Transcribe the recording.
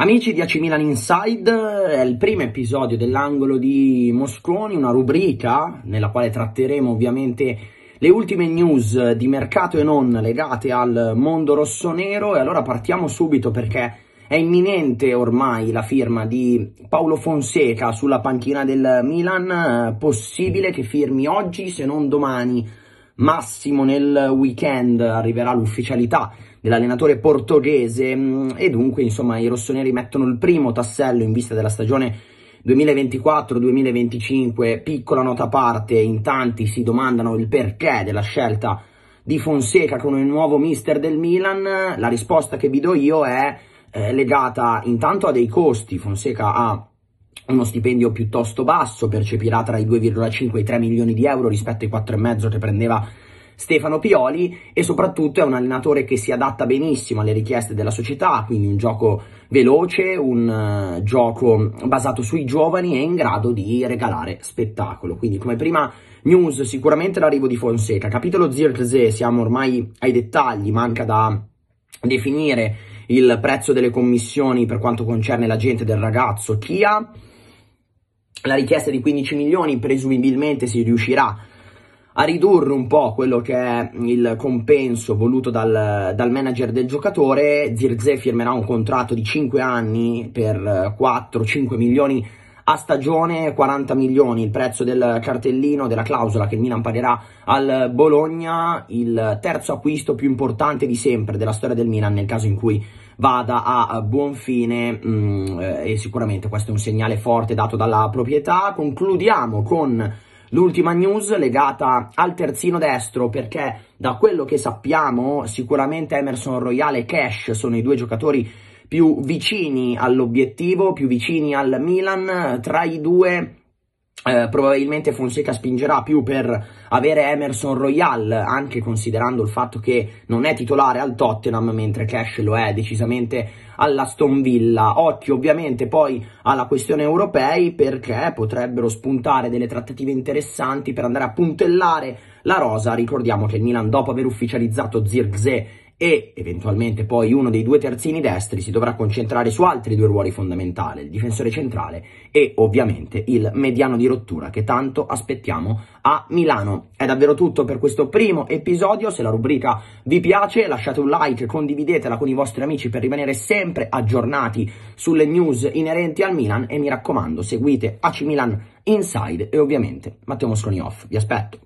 Amici di AC Milan Inside, è il primo episodio dell'angolo di Mosconi, una rubrica nella quale tratteremo ovviamente le ultime news di mercato e non legate al mondo rossonero e allora partiamo subito perché è imminente ormai la firma di Paolo Fonseca sulla panchina del Milan, possibile che firmi oggi se non domani massimo nel weekend arriverà l'ufficialità dell'allenatore portoghese mm, e dunque insomma i rossoneri mettono il primo tassello in vista della stagione 2024-2025. Piccola nota a parte, in tanti si domandano il perché della scelta di Fonseca con il nuovo mister del Milan. La risposta che vi do io è eh, legata intanto a dei costi. Fonseca ha uno stipendio piuttosto basso, percepirà tra i 2,5 e i 3 milioni di euro rispetto ai 4,5 che prendeva Stefano Pioli e soprattutto è un allenatore che si adatta benissimo alle richieste della società, quindi un gioco veloce, un eh, gioco basato sui giovani e in grado di regalare spettacolo. Quindi come prima news sicuramente l'arrivo di Fonseca, capitolo Zirkzee, siamo ormai ai dettagli, manca da definire il prezzo delle commissioni per quanto concerne l'agente del ragazzo Kia la richiesta di 15 milioni presumibilmente si riuscirà a ridurre un po' quello che è il compenso voluto dal, dal manager del giocatore, Zirze firmerà un contratto di 5 anni per 4-5 eh, milioni a stagione 40 milioni il prezzo del cartellino, della clausola che il Milan pagherà al Bologna, il terzo acquisto più importante di sempre della storia del Milan nel caso in cui vada a buon fine mm, eh, e sicuramente questo è un segnale forte dato dalla proprietà. Concludiamo con l'ultima news legata al terzino destro perché da quello che sappiamo sicuramente Emerson Royale e Cash sono i due giocatori più vicini all'obiettivo, più vicini al Milan, tra i due eh, probabilmente Fonseca spingerà più per avere Emerson Royal, anche considerando il fatto che non è titolare al Tottenham, mentre Cash lo è decisamente alla Stonvilla. Occhio ovviamente poi alla questione europei, perché potrebbero spuntare delle trattative interessanti per andare a puntellare la rosa. Ricordiamo che il Milan, dopo aver ufficializzato Zirkzee e eventualmente poi uno dei due terzini destri si dovrà concentrare su altri due ruoli fondamentali, il difensore centrale e ovviamente il mediano di rottura che tanto aspettiamo a Milano. È davvero tutto per questo primo episodio, se la rubrica vi piace lasciate un like, condividetela con i vostri amici per rimanere sempre aggiornati sulle news inerenti al Milan e mi raccomando seguite AC Milan Inside e ovviamente Matteo Mosconi Off, vi aspetto.